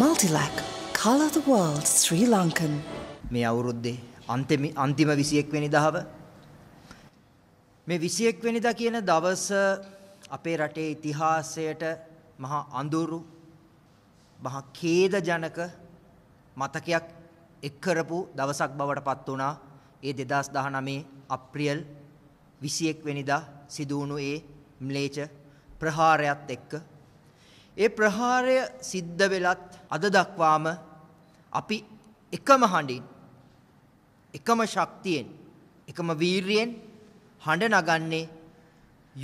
මල්ටිලක් කල the world Sri Lankan මේ අවුරුද්දේ අන්තිම අන්තිම 21 වෙනිදාව මේ 21 වෙනිදා කියන දවස අපේ රටේ ඉතිහාසයට මහා අඳුරු මහා ඛේදජනක මතකයක් එක් කරපු දවසක් බවට පත් වුණා ඒ 2019 අප්‍රේල් 21 වෙනිදා සිදු වුණු ඒ ම්ලේච්ඡ ප්‍රහාරයත් එක්ක ඒ ප්‍රහාරය සිද්ධ වෙලත් අද දක්වාම අපි එකම හඬින් එකම ශක්තියෙන් එකම වීරියෙන් හඬ නගන්නේ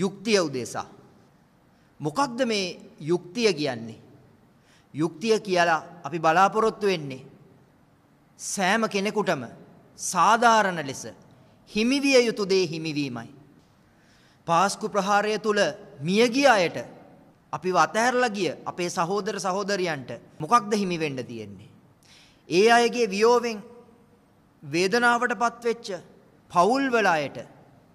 යුක්තිය උදෙසා. මොකක්ද මේ යුක්තිය කියන්නේ? යුක්තිය කියලා අපි බලාපොරොත්තු වෙන්නේ සෑම කෙනෙකුටම සාධාරණ ලෙස හිමිවිය යුතු දේ හිමිවීමයි. පාස්කු ප්‍රහාරය තුල මියගිය අයට අපිව අතහැරලා ගිය අපේ සහෝදර සහෝදරියන්ට මොකක්ද හිමි වෙන්න තියෙන්නේ? ඒ අයගේ වියෝවෙන් වේදනාවටපත් වෙච්ච පවුල් වල අයට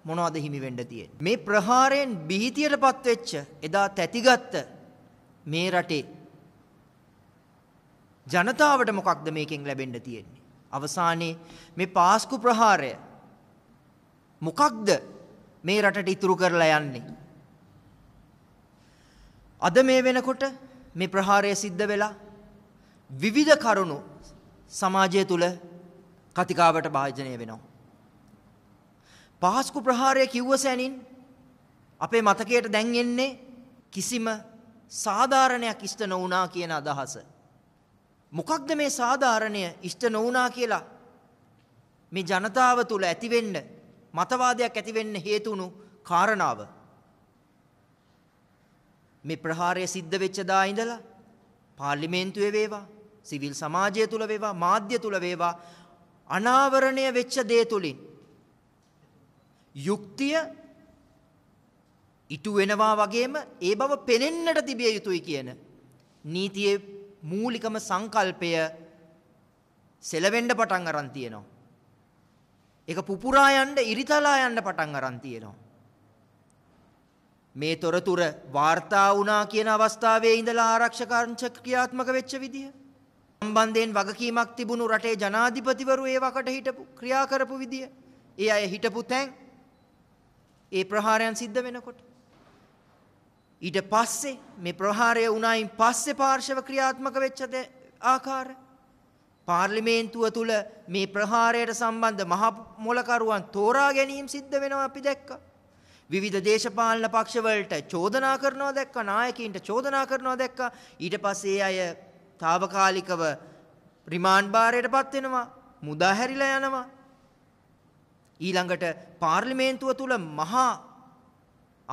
මොනවද හිමි වෙන්න තියෙන්නේ? මේ ප්‍රහාරයෙන් බිහිතියටපත් වෙච්ච එදා තැතිගත්ත මේ රටේ ජනතාවට මොකක්ද මේකෙන් ලැබෙන්න තියෙන්නේ? අවසානයේ මේ පාස්කු ප්‍රහාරය මොකක්ද මේ රටට ඉතුරු කරලා යන්නේ? අද මේ වෙනකොට මේ ප්‍රහාරය සිද්ධ වෙලා විවිධ කරුණු සමාජය තුල කතිකාවට භාජනය වෙනවා. පාස්කු ප්‍රහාරය කිව්ව සැනින් අපේ මතකයට දැන් එන්නේ කිසිම සාධාරණයක් ඉෂ්ට නොවුනා කියන අදහස. මොකක්ද මේ සාධාරණය ඉෂ්ට නොවුනා කියලා මේ ජනතාව තුළ ඇතිවෙන්න මතවාදයක් ඇතිවෙන්න හේතුණු කාරණාව. මේ ප්‍රහාරය සිද්ධ වෙච්ච දා ඉඳලා පාර්ලිමේන්තුවේ වේවා සිවිල් සමාජය තුල වේවා මාධ්‍ය තුල වේවා අනාවරණය වෙච්ච දේ තුලින් යුක්තිය ඉටු වෙනවා වගේම ඒ බව පෙනෙන්නට තිබිය යුතුයි කියන නීතියේ මූලිකම සංකල්පය සෙලවෙන්න පටන් අරන් තියෙනවා. ඒක පුපුරා යන්න, ඉරිතලා යන්න පටන් අරන් තියෙනවා. මේ තොරතුර වාර්තා වුණා කියන අවස්ථාවේ ඉඳලා ආරක්ෂකංශක ක්‍රියාත්මක වෙච්ච විදිය. සම්බන්ධයෙන් වගකීමක් තිබුණු රටේ ජනාධිපතිවරු ඒ වකට හිටපු ක්‍රියා කරපු විදිය. ඒ අය හිටපු තැන් ඒ ප්‍රහාරයන් සිද්ධ වෙනකොට. ඊට පස්සේ මේ ප්‍රහාරය වුණයින් පස්සේ පාර්ශව ක්‍රියාත්මක වෙච්ච ආකාරය පාර්ලිමේන්තුව තුළ මේ ප්‍රහාරයට සම්බන්ධ මහ මොලකරුවන් තෝරා ගැනීම සිද්ධ වෙනවා අපි දැක්කා. විවිධ දේශපාලන පක්ෂවලට චෝදනා කරනවා දැක්කා නායකයින්ට චෝදනා කරනවා දැක්කා ඊට පස්සේ අය తాවකාලිකව රිමාන්ඩ් බාරයටපත් වෙනවා මුදා හැරිලා යනවා ඊළඟට පාර්ලිමේන්තුව තුල මහා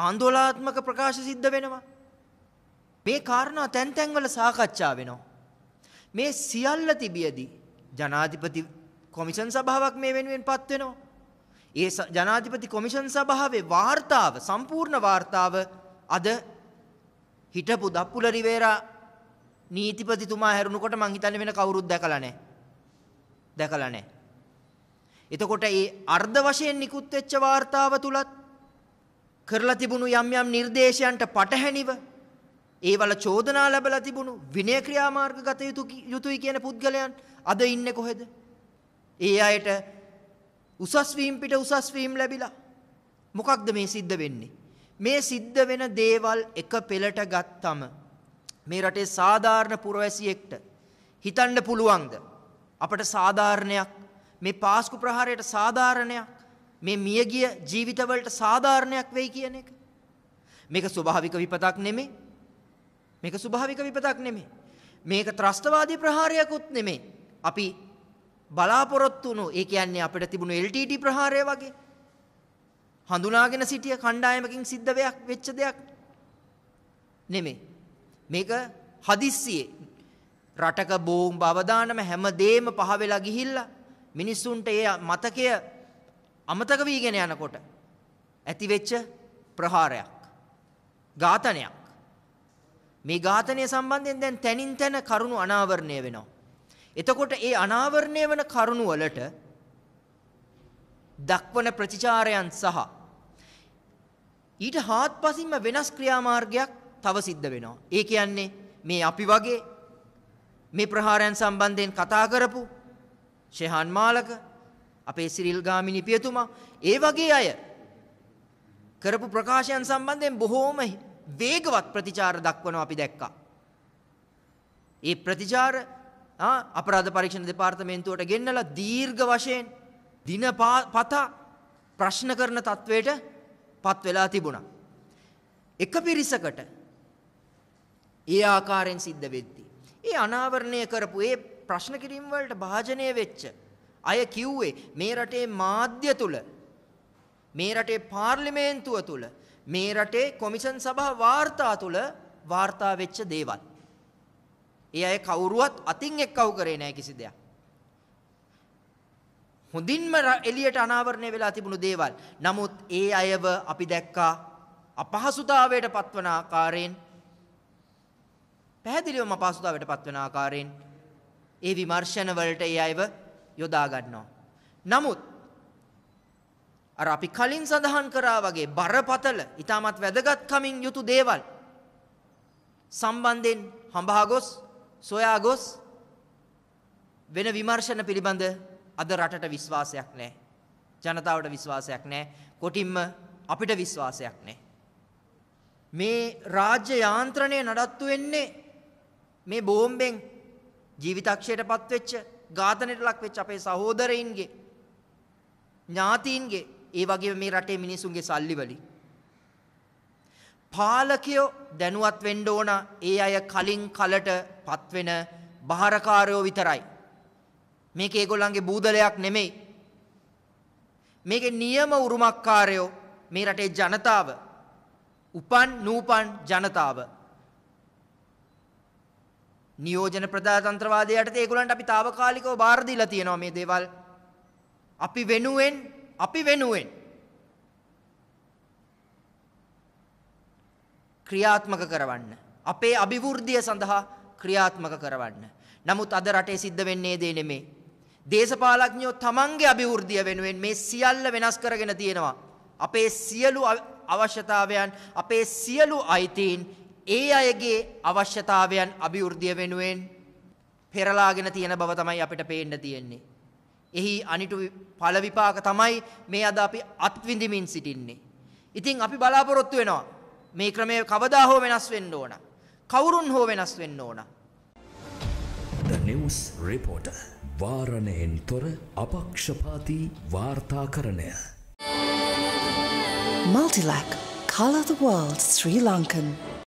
ආන්දෝලනාත්මක ප්‍රකාශ සිද්ධ වෙනවා මේ කාරණා තැන් තැන්වල සාකච්ඡා වෙනවා මේ සියල්ල තිබියදී ජනාධිපති කොමිෂන් සභාවක් මේ වෙනුවෙන් පත් වෙනවා ඒ ජනාධිපති කොමිෂන් සභාවේ වාර්තාව සම්පූර්ණ වාර්තාව අද හිටපු දප්පුල රිවේරා නීතිපතිතුමා හැරුණුකොට මං හිතන්නේ වෙන කවුරුත් දැකලා නැහැ. දැකලා නැහැ. එතකොට ඒ අර්ධ වශයෙන් නිකුත් වෙච්ච වාර්තාව තුලත් කරලා තිබුණු යම් යම් නිර්දේශයන්ට පටහැනිව ඒවල චෝදනා ලැබලා තිබුණු විනය ක්‍රියාමාර්ග ගත යුතුයි කියන පුද්ගලයන් අද ඉන්නේ කොහෙද? ඒ අයට උසස් වීම පිට උසස් වීම ලැබිලා මොකක්ද මේ සිද්ධ වෙන්නේ මේ සිද්ධ වෙන දේවල් එක පෙළට ගත්තම මේ රටේ සාධාරණ පුරවැසියෙක්ට හිතන්න පුළුවන්ද අපට සාධාරණයක් මේ පාස්කු ප්‍රහාරයට සාධාරණයක් මේ මියගිය ජීවිතවලට සාධාරණයක් වෙයි කියන එක මේක ස්වභාවික විපතක් නෙමෙයි මේක ස්වභාවික විපතක් නෙමෙයි මේක ත්‍රස්තවාදී ප්‍රහාරයකුත් නෙමෙයි අපි බලාපොරොත්තු වුණු ඒ කියන්නේ අපිට තිබුණු LTT ප්‍රහාරය වගේ හඳුනාගෙන සිටිය කණ්ඩායමකින් සිද්ධ වෙයක් වෙච්ච දෙයක් නෙමෙයි මේක හදිස්සියේ රටක බෝම්බ අවදානම හැමදේම පහ වෙලා ගිහිල්ලා මිනිස්සුන්ට ඒ මතකය අමතක වීගෙන යනකොට ඇති වෙච්ච ප්‍රහාරයක් ඝාතනයක් මේ ඝාතනය සම්බන්ධයෙන් දැන් තනින් තන කරුණු අනාවරණය වෙනවා එතකොට ඒ අනාවරණය වන කරුණු වලට දක්වන ප්‍රතිචාරයන් සහ ඊට හාත්පසින්ම වෙනස් ක්‍රියාමාර්ගයක් තව සිද්ධ වෙනවා. ඒ කියන්නේ මේ අපි වගේ මේ ප්‍රහාරයන් සම්බන්ධයෙන් කතා කරපු ෂෙහාන් මාලක අපේ සිරිල් ගාමිණි පියතුමා ඒ වගේ අය කරපු ප්‍රකාශයන් සම්බන්ධයෙන් බොහෝම වේගවත් ප්‍රතිචාර දක්වනවා අපි දැක්කා. ඒ ප්‍රතිචාර අපරාධ පරීක්ෂණ දෙපාර්තමේන්තුවට ගෙන්නලා දීර්ඝ වශයෙන් දින පතා ප්‍රශ්න කරන තත්වයට පත් වෙලා තිබුණා. එක පිරිසකට ඒ ආකාරයෙන් සිද්ධ වෙද්දී. ඒ අනාවරණය කරපු ඒ ප්‍රශ්න කිරීම වලට භාජනය වෙච්ච අය කිව්වේ මේ රටේ මාධ්‍ය තුල මේ රටේ පාර්ලිමේන්තුව තුල මේ රටේ කොමිෂන් සභා වාර්තා තුල වාර්තා වෙච්ච දේවල්. ඒ අය කවුරුවත් අතින් එක්කව කරේ නැහැ කිසි දෙයක්. හොඳින්ම එළියට අනාවරණය වෙලා තිබුණු දේවල්. නමුත් ඒ අයව අපි දැක්කා අපහසුතාවයට පත්වන ආකාරයෙන් පැහැදිලිවම අපහසුතාවයට පත්වන ආකාරයෙන් ඒ විමර්ශන වලට ඒ අයව යොදා ගන්නවා. නමුත් අර අපි කලින් සඳහන් කරා වගේ බරපතල, ඊටමත් වැදගත්කමින් යුතු දේවල් සම්බන්ධයෙන් හඹහා ගොස් සොයා ගොස් වෙන විමර්ශන පිළිබඳ අද රටට විශ්වාසයක් නැහැ. ජනතාවට විශ්වාසයක් නැහැ. කොටින්ම අපිට විශ්වාසයක් නැහැ. මේ රාජ්‍ය යාන්ත්‍රණය නඩත්තු වෙන්නේ මේ බෝම්බෙන් ජීවිතක්ෂයටපත් වෙච්ච ඝාතනයට ලක් වෙච්ච අපේ සහෝදරයින්ගේ ඥාතීන්ගේ ඒ වගේම මේ රටේ මිනිසුන්ගේ සල්ලි වලින් පාලකයෝ දැනුවත් වෙන්න ඕන ඒ අය කලින් කලට පත්වෙන බහරකාරයෝ විතරයි. මේක ඒගොල්ලන්ගේ බූදලයක් නෙමෙයි. මේකේ නියම උරුමකාරයෝ මේ රටේ ජනතාව උපන් නූපන් ජනතාව නියෝජන ප්‍රජාතන්ත්‍රවාදය යටතේ ඒගොල්ලන්ට අපි తాවකාලිකව බාර දීලා තියෙනවා මේ දේවල්. අපි වෙනුවෙන් අපි වෙනුවෙන් ක්‍රියාත්මක කරවන්න. අපේ අභිවෘද්ධිය සඳහා ක්‍රියාත්මක කරවන්න. නමුත් අද රටේ සිද්ධ වෙන්නේ දේ නෙමේ. දේශපාලඥයෝ තමන්ගේ අභිවෘද්ධිය වෙනුවෙන් මේ සියල්ල වෙනස් කරගෙන තියෙනවා. අපේ සියලු අවශ්‍යතාවයන් අපේ සියලු අයිතීන් ඒ අයගේ අවශ්‍යතාවයන් අභිවෘද්ධිය වෙනුවෙන් පෙරලාගෙන තියෙන බව තමයි අපිට පේන්න තියෙන්නේ. එහි අනිටු ඵල විපාක තමයි මේ අද අපි අත්විඳිමින් සිටින්නේ. ඉතින් අපි බලාපොරොත්තු වෙනවා මේ ක්‍රමය කවදා හෝ වෙනස් වෙන්න ඕන. කවුරුන් හෝ වෙනස් වෙන්න ඕන. The News Reporter වාරණයෙන් තොර අපක්ෂපාති වාර්තාකරණය. Multilac. Colour the World Sri Lankan.